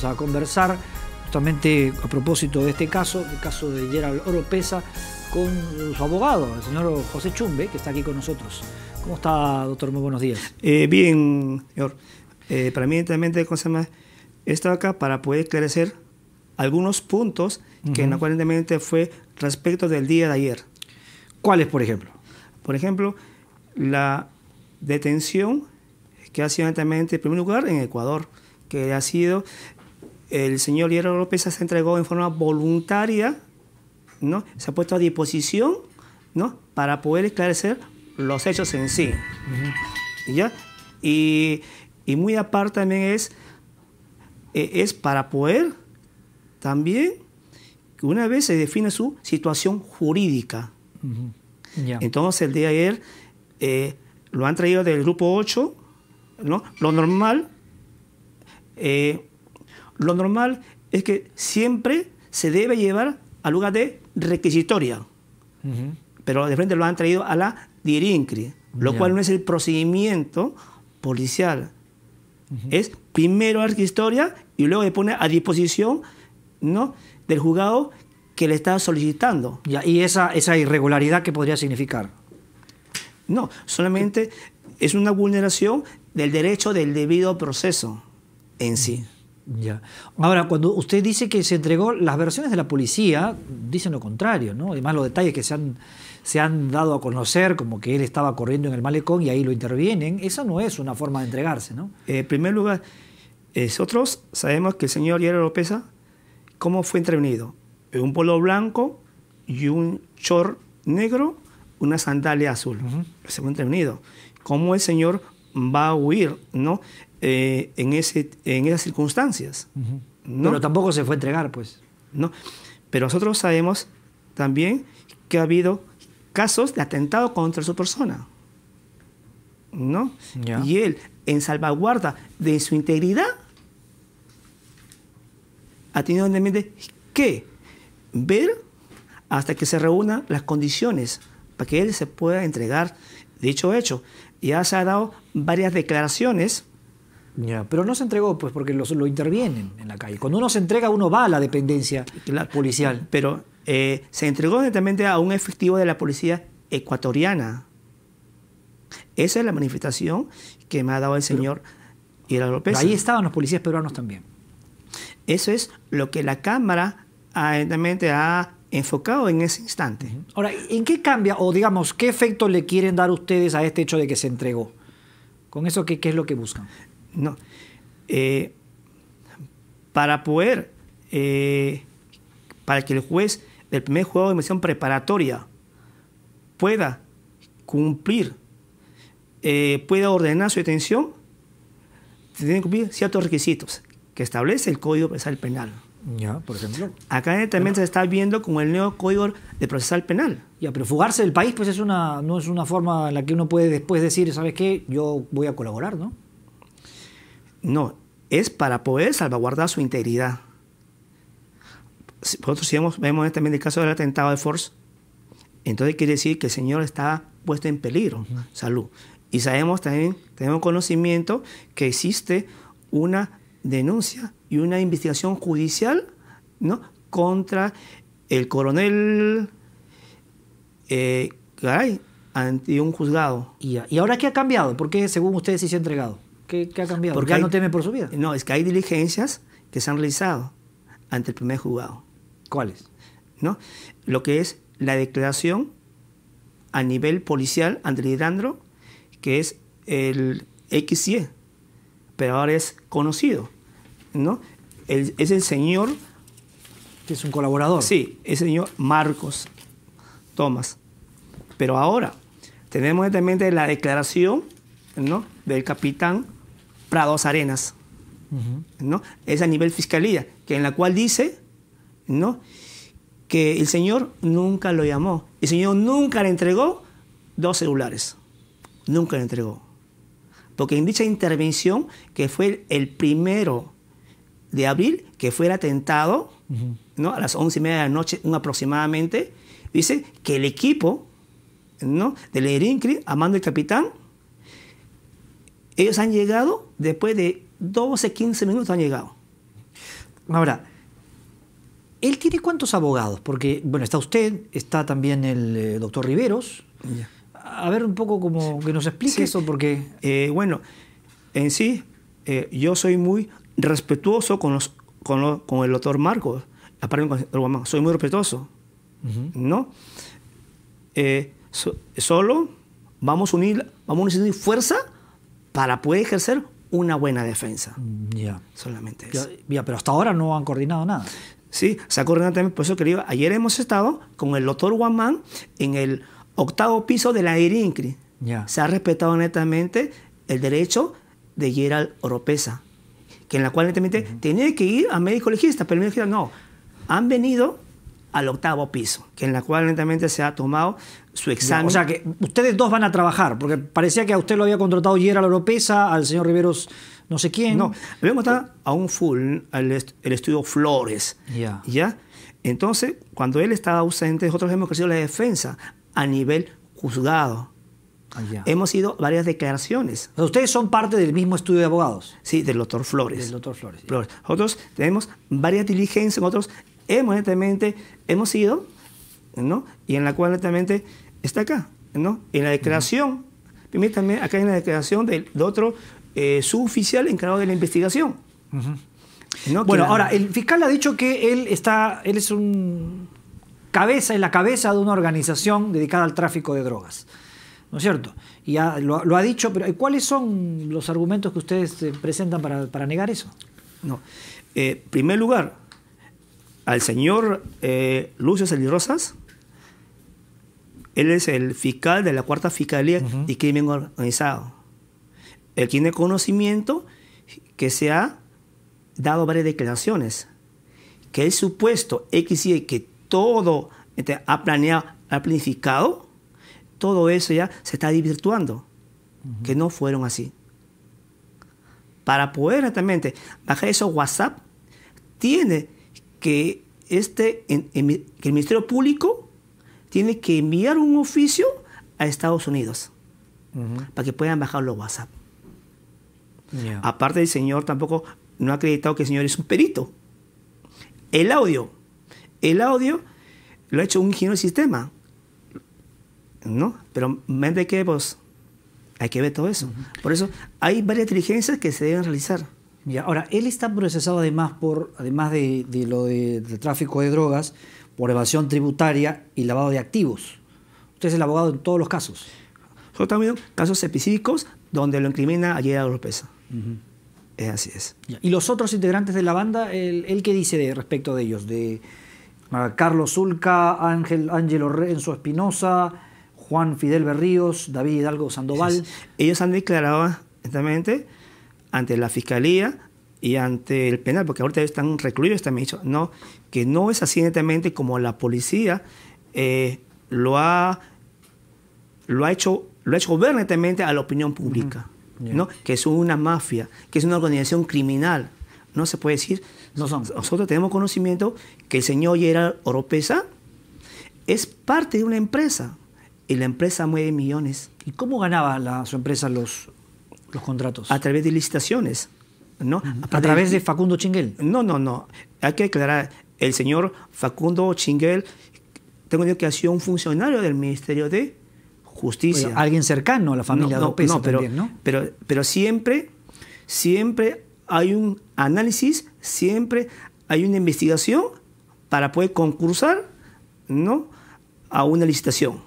Vamos a conversar justamente a propósito de este caso, el caso de Gerald Oropeza, con su abogado, el señor José Chumbe, que está aquí con nosotros. ¿Cómo está, doctor? Muy buenos días. Eh, bien, señor. Eh, para mí, también, he estado acá para poder esclarecer algunos puntos que aparentemente, fue respecto del día de ayer. ¿Cuáles, por ejemplo? Por ejemplo, la detención que ha sido netamente en primer lugar en Ecuador, que ha sido el señor Hierro López se entregó en forma voluntaria, ¿no? se ha puesto a disposición ¿no? para poder esclarecer los hechos en sí. ¿Ya? Y, muy aparte también es, e, es para poder también que una vez se define su situación jurídica. Entonces el día de ayer eh, lo han traído del grupo 8, ¿no? Lo normal, eh, lo normal es que siempre se debe llevar al lugar de requisitoria, pero de frente lo han traído a la dirincri, lo cual no es el procedimiento policial. Es primero la requisitoria y luego se pone a disposición ¿no? del juzgado que le está solicitando. ¿Y esa, esa irregularidad que podría significar? No, solamente es una vulneración del derecho del debido proceso en sí. Ya. Ahora, cuando usted dice que se entregó, las versiones de la policía dicen lo contrario, ¿no? Además, los detalles que se han, se han dado a conocer, como que él estaba corriendo en el malecón y ahí lo intervienen, esa no es una forma de entregarse, ¿no? Eh, en primer lugar, eh, nosotros sabemos que el señor Hierro López, ¿cómo fue intervenido? un polo blanco y un short negro, una sandalia azul. Se fue intervenido. ¿Cómo el señor va a huir, ¿no? Eh, en, ese, en esas circunstancias. Pero tampoco se fue a entregar, pues. ¿no? Pero nosotros sabemos también que ha habido casos de atentado contra su persona. ¿No? Y él, en salvaguarda de su integridad, ha tenido en mente que ver hasta que se reúnan las condiciones para que él se pueda entregar dicho hecho y ha dado varias declaraciones. pero no se entregó, pues, porque los, lo intervienen en la calle. Cuando uno se entrega, uno va a la dependencia policial. Pero eh, se entregó directamente a un efectivo de la policía ecuatoriana. Esa es la manifestación que me ha dado el señor Ira López. Ahí estaban los policías peruanos también. Eso es lo que la Cámara ah, ha, ha enfocado en ese instante. Ahora, ¿en qué cambia o digamos, qué efecto le quieren dar ustedes a este hecho de que se entregó? ¿Con eso qué, es lo que buscan? No. Eh, para poder, eh, para que el juez del primer juego de misión preparatoria pueda cumplir, eh, pueda ordenar su detención, tiene que cumplir ciertos requisitos que establece el Código Penal. Acá también se está viendo con el nuevo código de procesal penal. Ya, pero fugarse del país pues es una, no es una forma en la que uno puede después decir, ¿sabes qué? Yo voy a colaborar, ¿no? No, es para poder salvaguardar su integridad. Nosotros si vemos, este también el caso del atentado de Force, entonces quiere decir que el señor está puesto en peligro, salud. Y sabemos también, tenemos conocimiento que existe una denuncia y una investigación judicial ¿no? contra el coronel Garay eh, ante un juzgado. ¿Y, ¿Y ahora qué ha cambiado? ¿Por qué, según ustedes, se ha entregado? ¿Qué, ha cambiado? Porque ¿Ya no teme por su vida? No, es que hay diligencias que se han realizado ante el primer juzgado. ¿Cuáles? ¿No? Lo que es la declaración a nivel policial ante Lidandro, que es el XIE pero ahora es conocido, ¿no? es el señor... Que es un colaborador. Sí, es el señor Marcos Tomás. Pero ahora tenemos en mente la declaración ¿no? del capitán Prados Arenas, ¿no? Es a nivel fiscalía, que en la cual dice, ¿no? Que el señor nunca lo llamó. El señor nunca le entregó dos celulares. Nunca le entregó porque en dicha intervención, que fue el primero de abril, que fue el atentado, ¿no? a las once y media de la noche un aproximadamente, dice que el equipo ¿no? de Erincri, a mando del capitán, ellos han llegado después de 12, 15 minutos han llegado. Ahora, ¿él tiene cuántos abogados? Porque, bueno, está usted, está también el eh, doctor Riveros a ver un poco como que nos explique eso, porque... Eh, bueno, en sí, eh, yo soy muy respetuoso con, los, con, el doctor Marcos, aparte el soy muy respetuoso, ¿no? Eh, solo vamos a, unir, vamos a unir fuerza para poder ejercer una buena defensa. Mm, ya. Solamente eso. Ya, pero hasta ahora no han coordinado nada. Sí, se ha coordinado también, por eso que ayer hemos estado con el doctor Guamán en el octavo piso de la IRINCRI. Se ha respetado netamente el derecho de Gerald Oropesa, que en la cual netamente tenía que ir a médico legista, pero el médico legista no. Han venido al octavo piso, que en la cual netamente se ha tomado su examen. o sea que ustedes dos van a trabajar, porque parecía que a usted lo había contratado Gerald Oropesa, al señor Riveros no sé quién. No, vemos contratado a un full, el estudio Flores. Ya. ¿Ya? Entonces, cuando él estaba ausente, nosotros hemos crecido la defensa a nivel juzgado. Ah, hemos ido varias declaraciones. Ustedes son parte del mismo estudio de abogados. Sí, del doctor Flores. Del doctor Flores. Flores. Nosotros tenemos varias diligencias, nosotros hemos hemos ido, ¿no? Y en la cual netamente está acá, ¿no? En la declaración, permítanme, también acá en la declaración del, otro eh, suboficial encargado de la investigación. bueno, ahora, el fiscal ha dicho que él está, él es un cabeza, es la cabeza de una organización dedicada al tráfico de drogas. ¿No es cierto? Y lo, ha dicho, pero eh, ¿cuáles son los argumentos que ustedes eh, presentan para, para negar eso? No. Eh, en primer lugar, al señor eh, Lucio Celirosas, él es el fiscal de la Cuarta Fiscalía de Crimen Organizado. Él tiene conocimiento que se ha dado varias declaraciones, que el supuesto y que todo este, ha planeado, ha planificado, todo eso ya se está desvirtuando, que no fueron así. Para poder realmente bajar esos WhatsApp, tiene que, este, el Ministerio Público tiene que enviar un oficio a Estados Unidos para que puedan bajar los WhatsApp. Aparte, el señor tampoco no ha acreditado que el señor es un perito. El audio el audio lo ha hecho un ingeniero de sistema, ¿no? Pero mente que pues hay que ver todo eso. Por eso hay varias diligencias que se deben realizar. ahora, él está procesado además por, además de, lo de, tráfico de drogas, por evasión tributaria y lavado de activos. Usted es el abogado en todos los casos. Yo también casos específicos donde lo incrimina a Gerardo López. es así es. ¿Y los otros integrantes de la banda, ¿Él qué dice respecto de ellos? De, Ah, Carlos Zulca, Ángel Ángelo Renzo Espinosa, Juan Fidel Berríos, David Hidalgo Sandoval. Ellos han declarado exactamente ante la fiscalía y ante el penal, porque ahorita están recluidos, también dicho, no, que no es así netamente como la policía eh, lo ha lo ha hecho lo ha hecho ver a la opinión pública, ¿no? Que es una mafia, que es una organización criminal. No se puede decir nosotros tenemos conocimiento que el señor Gerard Oropesa es parte de una empresa y la empresa mueve millones. ¿Y cómo ganaba la, su empresa los, los contratos? A través de licitaciones. ¿no? ¿A través de Facundo Chinguel? No, no, no. Hay que aclarar, el señor Facundo Chinguel, tengo entendido que ha sido un funcionario del Ministerio de Justicia. alguien cercano a la familia Oropeza, también, ¿no? Pero, pero siempre, siempre hay un análisis, siempre hay una investigación para poder concursar, ¿no? A una licitación,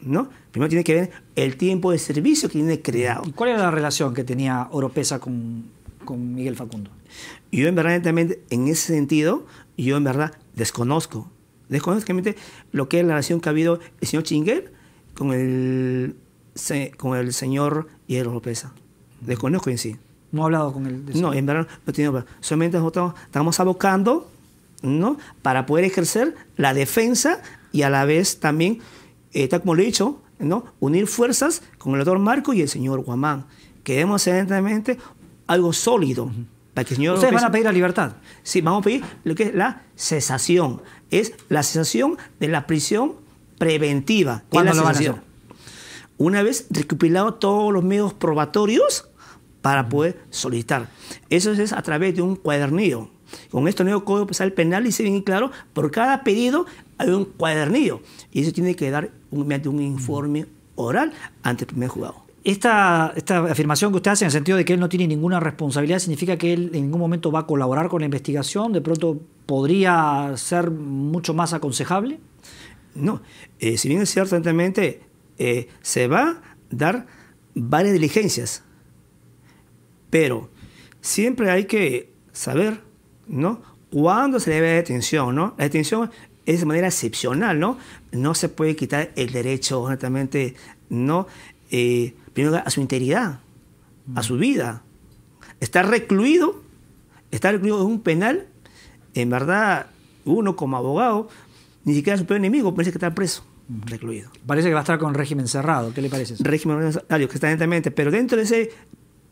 ¿no? Primero tiene que ver el tiempo de servicio que tiene creado. ¿Y ¿Cuál era la relación que tenía Oropesa con, con Miguel Facundo? Yo en verdad, en ese sentido, yo en verdad desconozco, desconozco lo que es la relación que ha habido el señor Chinguel con el, con el señor Hierro Oropesa. Desconozco en sí. No ha hablado con el... no, en verdad no tiene. Solamente nosotros estamos abocando ¿no? para poder ejercer la defensa y a la vez también, eh, tal como lo he dicho, ¿no? unir fuerzas con el doctor Marco y el señor Guamán. Queremos evidentemente algo sólido. para que Ustedes van a pedir la libertad. Sí, vamos a pedir lo que es la cesación. Es la cesación de la prisión preventiva. ¿Cuándo lo van a hacer? Una vez recopilados todos los medios probatorios para poder solicitar. Eso es a través de un cuadernillo. Con este nuevo Código Penal, y se bien claro, por cada pedido hay un cuadernillo. Y eso tiene que dar un, mediante un informe oral ante el primer juzgado. Esta, esta, afirmación que usted hace en el sentido de que él no tiene ninguna responsabilidad significa que él en ningún momento va a colaborar con la investigación, de pronto podría ser mucho más aconsejable. No, eh, si bien es cierto, eh, se va a dar varias diligencias pero siempre hay que saber, ¿no? ¿Cuándo se debe la detención, ¿no? La detención es de manera excepcional, ¿no? No se puede quitar el derecho, honestamente, ¿no? Eh, primero a su integridad, a su vida. Estar recluido, estar recluido en un penal, en verdad, uno como abogado, ni siquiera su peor enemigo, parece que está preso, recluido. Parece que va a estar con régimen cerrado, ¿qué le parece? Eso? Régimen cerrado, lentamente pero dentro de ese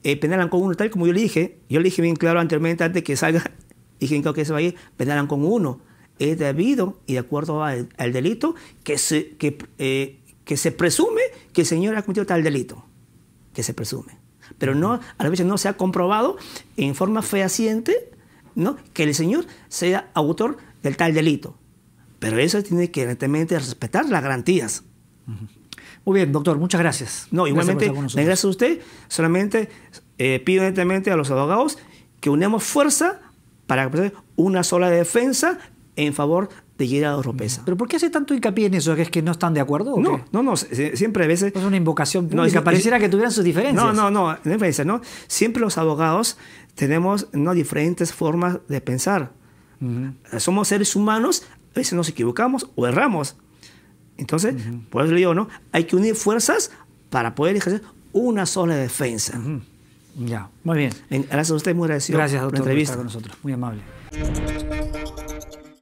eh, penalan con uno, tal como yo le dije, yo le dije bien claro anteriormente, antes que salga, dije que se ir penalan con uno. Es debido y de acuerdo al, delito que se, que, eh, que se presume que el señor ha cometido tal delito, que se presume. Pero no, a la vez no se ha comprobado en forma fehaciente ¿no? que el señor sea autor del tal delito. Pero eso tiene que respetar las garantías. Muy bien, doctor, muchas gracias. No, igualmente, gracias, a usted. Solamente eh, pido netamente a los abogados que unamos fuerza para una sola defensa en favor de Gerardo Ropeza. ¿Pero por qué hace tanto hincapié en eso? ¿Que es que no están de acuerdo? no, no, no, eh, siempre a veces... Es una invocación no, pareciera que tuvieran sus diferencias. No, no, no, diferencia, no. Siempre los abogados tenemos ¿no? diferentes formas de pensar. Somos seres humanos, a veces nos equivocamos o erramos. Entonces, por eso le digo, ¿no? Hay que unir fuerzas para poder ejercer una sola defensa. Ya, muy bien. Gracias a usted, muy agradecido. Gracias, por la entrevista. con nosotros. Muy amable.